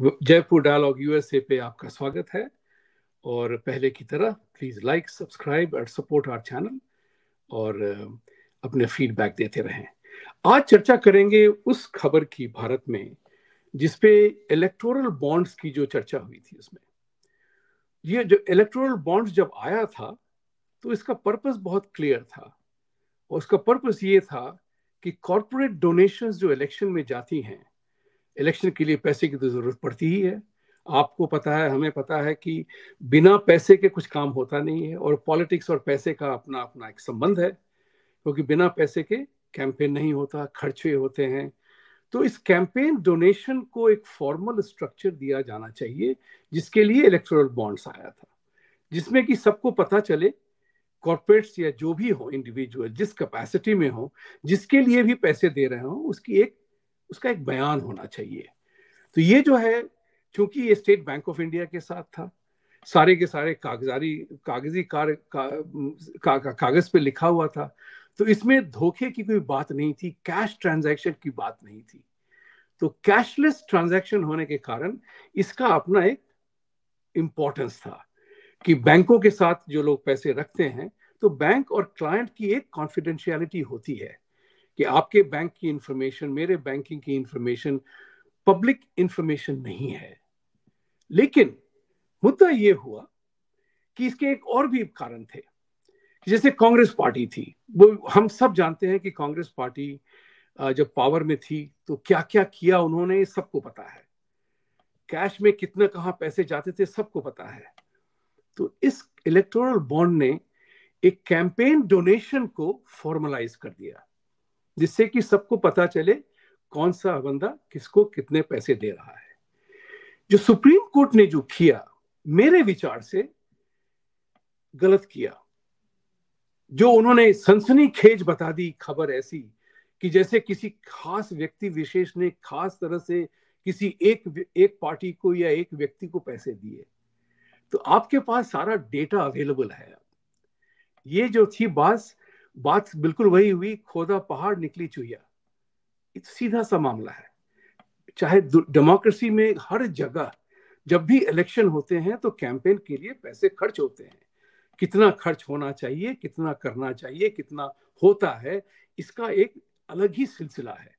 Jaipur dialogue USA पे आपका स्वागत है और पहले की तरह please like subscribe and support our channel और uh, अपने फीडबैक देते रहें आज चर्चा करेंगे उस खबर की भारत में जिसपे इलेक्टोरल बॉन्ड्स की जो चर्चा हुई थी उसमें ये जो इलेक्टोरल बॉन्ड्स जब आया था तो इसका पर्पस बहुत क्लियर था और उसका पर्पस ये था कि कॉरपोरेट डोनेशंस जो इलेक्शन में जाती हैं इलेक्शन के लिए पैसे की तो ज़रूरत पड़ती ही है आपको पता है हमें पता है कि बिना पैसे के कुछ काम होता नहीं है और पॉलिटिक्स और पैसे का अपना अपना एक संबंध है क्योंकि बिना पैसे के कैंपेन नहीं होता खर्चे होते हैं तो इस कैंपेन डोनेशन को एक फॉर्मल स्ट्रक्चर दिया जाना चाहिए जिसके लिए इलेक्टोरल बॉन्ड्स आया था जिसमें कि सबको पता चले कॉर्पोरेट्स या जो भी हो इंडिविजुअल जिस कैपेसिटी में हो जिसके लिए भी पैसे दे रहे हो उसकी एक उसका एक बयान होना चाहिए तो ये जो है चूंकि ये स्टेट बैंक ऑफ इंडिया के साथ था सारे के सारे कागजारी कागजी कार्य का, का, का, कागज पे लिखा हुआ था तो इसमें धोखे की कोई बात नहीं थी कैश ट्रांजैक्शन की बात नहीं थी तो कैशलेस ट्रांजैक्शन होने के कारण इसका अपना एक इंपॉर्टेंस था कि बैंकों के साथ जो लोग पैसे रखते हैं तो बैंक और क्लाइंट की एक कॉन्फिडेंशियलिटी होती है कि आपके बैंक की इंफॉर्मेशन मेरे बैंकिंग की इंफॉर्मेशन पब्लिक इंफॉर्मेशन नहीं है लेकिन मुद्दा यह हुआ कि इसके एक और भी कारण थे जैसे कांग्रेस पार्टी थी वो हम सब जानते हैं कि कांग्रेस पार्टी जब पावर में थी तो क्या क्या किया उन्होंने सबको पता है कैश में कितना कहाँ पैसे जाते थे सबको पता है तो इस इलेक्टोरल बॉन्ड ने एक कैंपेन डोनेशन को फॉर्मलाइज कर दिया जिससे कि सबको पता चले कौन सा बंदा किसको कितने पैसे दे रहा है जो सुप्रीम कोर्ट ने जो किया मेरे विचार से गलत किया जो उन्होंने सनसनी खेज बता दी खबर ऐसी कि जैसे किसी खास व्यक्ति विशेष ने खास तरह से किसी एक एक पार्टी को या एक व्यक्ति को पैसे दिए तो आपके पास सारा डेटा अवेलेबल है ये जो थी बात बात बिल्कुल वही हुई खोदा पहाड़ निकली चुहिया तो सीधा सा मामला है चाहे डेमोक्रेसी में हर जगह जब भी इलेक्शन होते हैं तो कैंपेन के लिए पैसे खर्च होते हैं कितना खर्च होना चाहिए कितना करना चाहिए कितना होता है इसका एक अलग ही सिलसिला है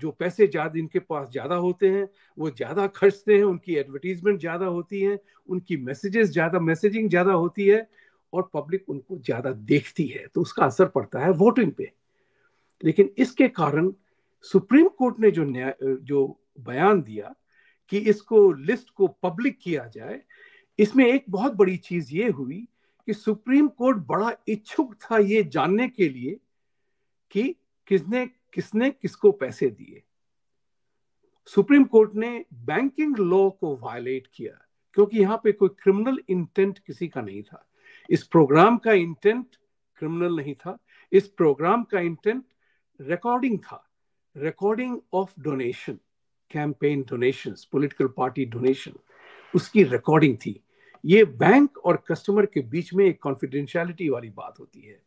जो पैसे ज्यादा इनके पास ज्यादा होते हैं वो ज्यादा खर्चते हैं उनकी एडवर्टीजमेंट ज्यादा होती है उनकी मैसेजेस ज्यादा मैसेजिंग ज्यादा होती है और पब्लिक उनको ज़्यादा देखती है तो उसका असर पड़ता है वोटिंग पे लेकिन इसके कारण सुप्रीम कोर्ट ने जो न्याय जो बयान दिया कि इसको लिस्ट को पब्लिक किया जाए इसमें एक बहुत बड़ी चीज़ ये हुई कि सुप्रीम कोर्ट बड़ा इच्छुक था ये जानने के लिए कि किसने किसने किसको पैसे दिए सुप्रीम कोर्ट ने बैंकिंग लॉ को वायलेट किया क्योंकि यहां पे कोई क्रिमिनल इंटेंट किसी का नहीं था इस प्रोग्राम का इंटेंट क्रिमिनल नहीं था इस प्रोग्राम का इंटेंट रिकॉर्डिंग था recording of donation campaign donation political party donation उसकी रिकॉर्डिंग थी ये बैंक और कस्टमर के बीच में एक कॉन्फिडेंशियलिटी वाली बात होती है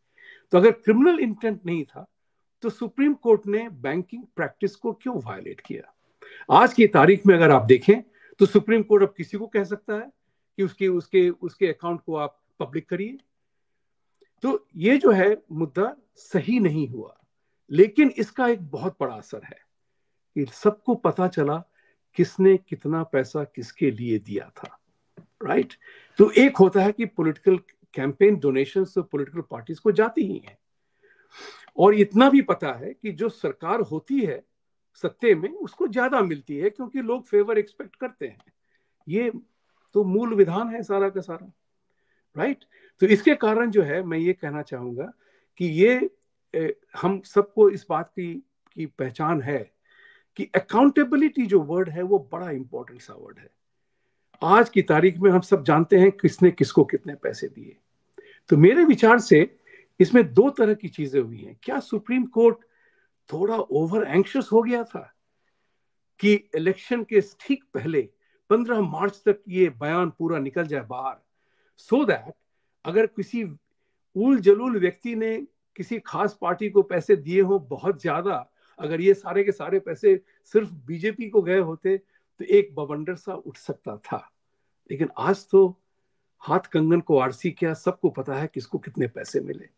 तो अगर क्रिमिनल इंटेंट नहीं था तो सुप्रीम कोर्ट ने बैंकिंग प्रैक्टिस को क्यों वायलेट किया आज की तारीख में अगर आप देखें तो सुप्रीम कोर्ट अब किसी को कह सकता है कि उसके उसके उसके अकाउंट को आप पब्लिक करिए तो ये जो है मुद्दा सही नहीं हुआ लेकिन इसका एक बहुत बड़ा असर है कि सबको पता चला किसने कितना पैसा किसके लिए दिया था राइट right? तो एक होता है कि political campaign donation political parties को जाती ही है और इतना भी पता है कि जो सरकार होती है सत्ते में उसको ज्यादा मिलती है क्योंकि लोग फेवर एक्सपेक्ट करते हैं ये तो मूल विधान है सारा का सारा राइट तो इसके कारण जो है मैं ये कहना चाहूंगा कि ये ए, हम सबको इस बात की की पहचान है कि अकाउंटेबिलिटी जो वर्ड है वो बड़ा इंपॉर्टेंट सा वर्ड है आज की तारीख में हम सब जानते हैं किसने किसको कितने पैसे दिए तो मेरे विचार से इसमें दो तरह की चीजें हुई हैं क्या सुप्रीम कोर्ट थोड़ा ओवर एंक्शस हो गया था कि इलेक्शन के ठीक पहले 15 मार्च तक ये बयान पूरा निकल जाए बाहर सो दैट अगर किसी उल जलूल व्यक्ति ने किसी खास पार्टी को पैसे दिए हो बहुत ज्यादा अगर ये सारे के सारे पैसे सिर्फ बीजेपी को गए होते तो एक बवंडर सा उठ सकता था लेकिन आज तो हाथ कंगन को आरसी क्या सबको पता है किसको कितने पैसे मिले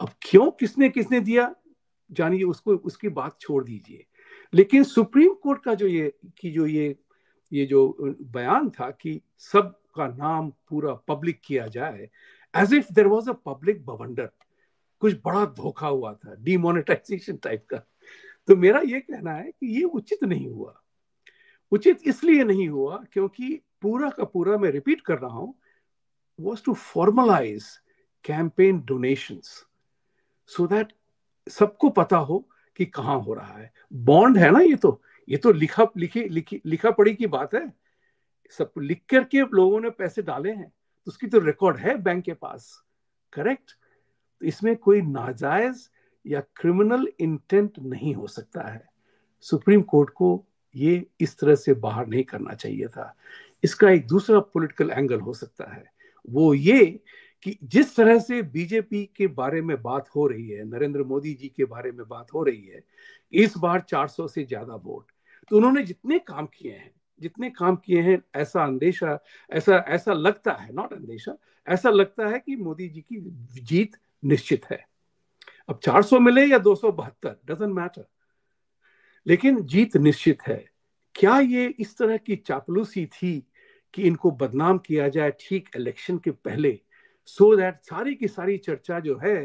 अब क्यों किसने किसने दिया जानिए उसको उसकी बात छोड़ दीजिए लेकिन सुप्रीम कोर्ट का जो ये की जो ये ये जो बयान था कि सब का नाम पूरा पब्लिक किया जाए as if there was a public बवंडर कुछ बड़ा धोखा हुआ था डिमोनेटाइजेशन टाइप का तो मेरा ये कहना है कि ये उचित नहीं हुआ उचित इसलिए नहीं हुआ क्योंकि पूरा का पूरा मैं रिपीट कर रहा हूं was to formalise campaign donation so that सबको पता हो कि कहाँ हो रहा है बॉन्ड है ना ये तो ये तो लिखा लिखी लिखी लिखा पढ़ी की बात है सब लिख करके लोगों ने पैसे डाले हैं तो उसकी तो रिकॉर्ड है बैंक के पास करेक्ट तो इसमें कोई नाजायज या क्रिमिनल इंटेंट नहीं हो सकता है सुप्रीम कोर्ट को ये इस तरह से बाहर नहीं करना चाहिए था इसका एक दूसरा पॉलिटिकल एंगल हो सकता है वो ये कि जिस तरह से बीजेपी के बारे में बात हो रही है नरेंद्र मोदी जी के बारे में बात हो रही है इस बार 400 से ज्यादा वोट तो उन्होंने जितने काम किए हैं जितने काम किए हैं ऐसा अंदेशा ऐसा ऐसा लगता है नॉट अंदेशा ऐसा लगता है कि मोदी जी की जीत निश्चित है अब 400 मिले या दो सौ बहत्तर डजेंट मैटर लेकिन जीत निश्चित है क्या ये इस तरह की चापलूसी थी कि इनको बदनाम किया जाए ठीक इलेक्शन के पहले सो so दैट सारी की सारी चर्चा जो है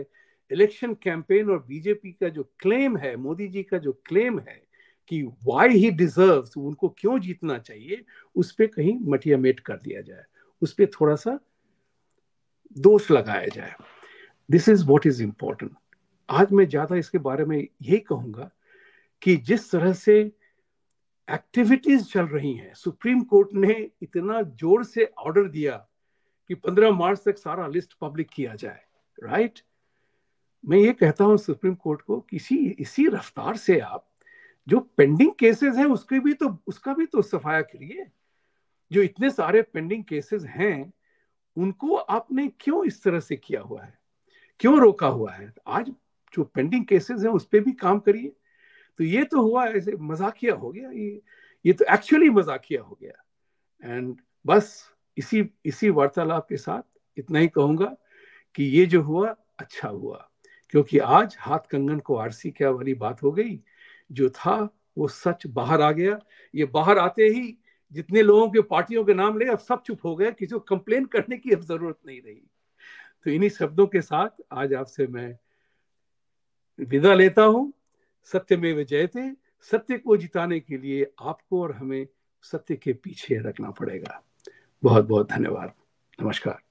इलेक्शन कैंपेन और बीजेपी का जो क्लेम है मोदी जी का जो क्लेम है कि वाई ही डिजर्व उनको क्यों जीतना चाहिए उस पर कहीं मटियामेट कर दिया जाए उस पर थोड़ा सा दोष लगाया जाए this is what is important आज मैं ज़्यादा इसके बारे में यही कहूंगा कि जिस तरह से एक्टिविटीज चल रही हैं सुप्रीम कोर्ट ने इतना जोर से ऑर्डर दिया कि 15 मार्च तक सारा लिस्ट पब्लिक किया जाए राइट right? मैं ये कहता हूं सुप्रीम कोर्ट को किसी इसी रफ्तार से आप जो पेंडिंग केसेस हैं उसके भी तो उसका भी तो सफाया करिए जो इतने सारे पेंडिंग केसेस हैं उनको आपने क्यों इस तरह से किया हुआ है क्यों रोका हुआ है आज जो पेंडिंग केसेस हैं उस पर भी काम करिए तो ये तो हुआ ऐसे मजाकिया हो गया ये ये तो एक्चुअली मजाकिया हो गया एंड बस इसी इसी वार्तालाप के साथ इतना ही कहूंगा कि ये जो हुआ अच्छा हुआ क्योंकि आज हाथ कंगन को आरसी क्या वाली बात हो गई जो था वो सच बाहर आ गया ये बाहर आते ही जितने लोगों के पार्टियों के नाम ले अब सब चुप हो गए किसी को कंप्लेन करने की अब जरूरत नहीं रही तो इन्हीं शब्दों के साथ आज आपसे मैं विदा लेता हूं सत्य में जयते सत्य को जिताने के लिए आपको और हमें सत्य के पीछे रखना पड़ेगा बहुत बहुत धन्यवाद नमस्कार